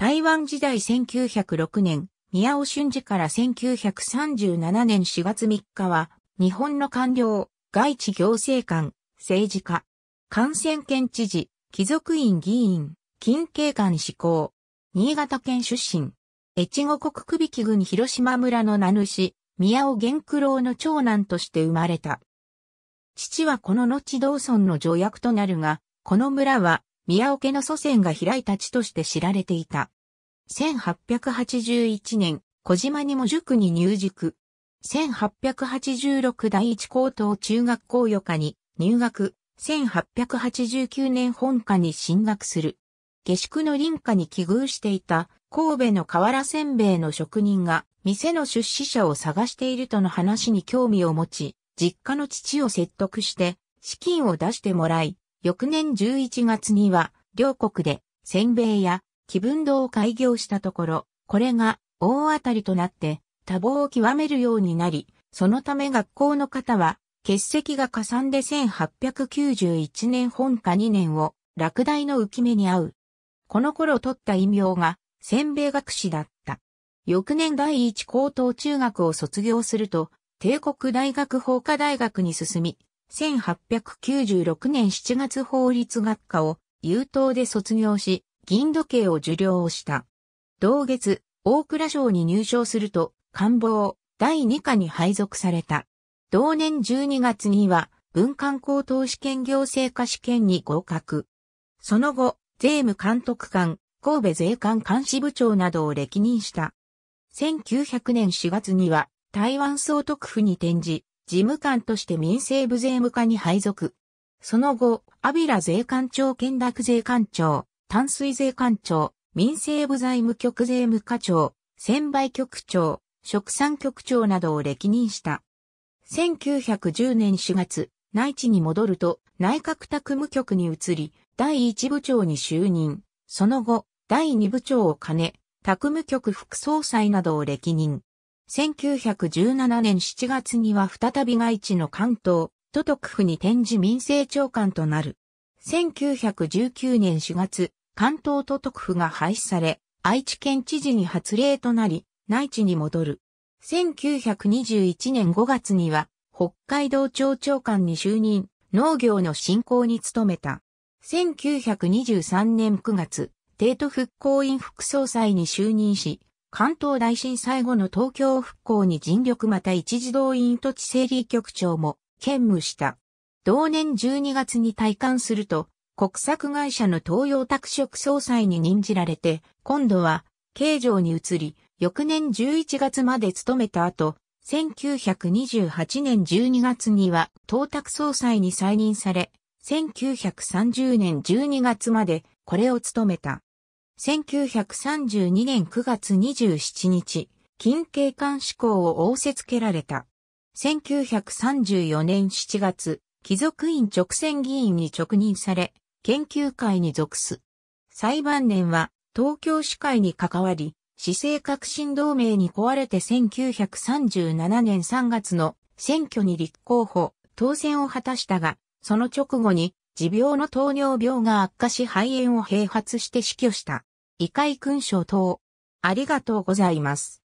台湾時代1906年、宮尾俊治から1937年4月3日は、日本の官僚、外地行政官、政治家、感染県知事、貴族院議員、近景官志向、新潟県出身、越後国首木郡広島村の名主、宮尾玄九郎の長男として生まれた。父はこの後道村の助役となるが、この村は宮桶の祖先が開いた地として知られていた。1881年、小島にも塾に入塾。1886第一高等中学校予科に入学。1889年本科に進学する。下宿の林家に寄遇していた神戸の河原せんべいの職人が店の出資者を探しているとの話に興味を持ち、実家の父を説得して資金を出してもらい、翌年11月には、両国で、せんべいや、気分堂を開業したところ、これが、大当たりとなって、多忙を極めるようになり、そのため学校の方は、欠席が加算で1891年本科2年を、落第の浮き目に遭う。この頃取った異名が、せんべい学士だった。翌年第一高等中学を卒業すると、帝国大学法科大学に進み、1896年7月法律学科を優等で卒業し、銀時計を受領した。同月、大蔵省に入省すると、官房第2課に配属された。同年12月には、文官高等試験行政科試験に合格。その後、税務監督官、神戸税関監視部長などを歴任した。1900年4月には、台湾総督府に転じ、事務官として民政部税務課に配属。その後、アビラ税官庁県楽税官庁、淡水税官庁、民政部財務局税務課長、専売局長、食産局長などを歴任した。1910年4月、内地に戻ると内閣宅務局に移り、第1部長に就任。その後、第2部長を兼ね、宅務局副総裁などを歴任。1917年7月には再び外地の関東、都督府に転じ民政長官となる。1919年4月、関東都督府が廃止され、愛知県知事に発令となり、内地に戻る。1921年5月には、北海道庁長官に就任、農業の振興に努めた。1923年9月、帝都復興院副総裁に就任し、関東大震災後の東京復興に尽力また一時動員土地整理局長も兼務した。同年12月に退官すると、国策会社の東洋拓殖総裁に任じられて、今度は、刑場に移り、翌年11月まで務めた後、1928年12月には、東拓総裁に再任され、1930年12月まで、これを務めた。1932年9月27日、近景官志向を仰せつけられた。1934年7月、貴族院直選議員に直任され、研究会に属す。裁判年は、東京市会に関わり、市政革新同盟に壊れて1937年3月の選挙に立候補、当選を果たしたが、その直後に持病の糖尿病が悪化し肺炎を併発して死去した。異界勲章等。ありがとうございます。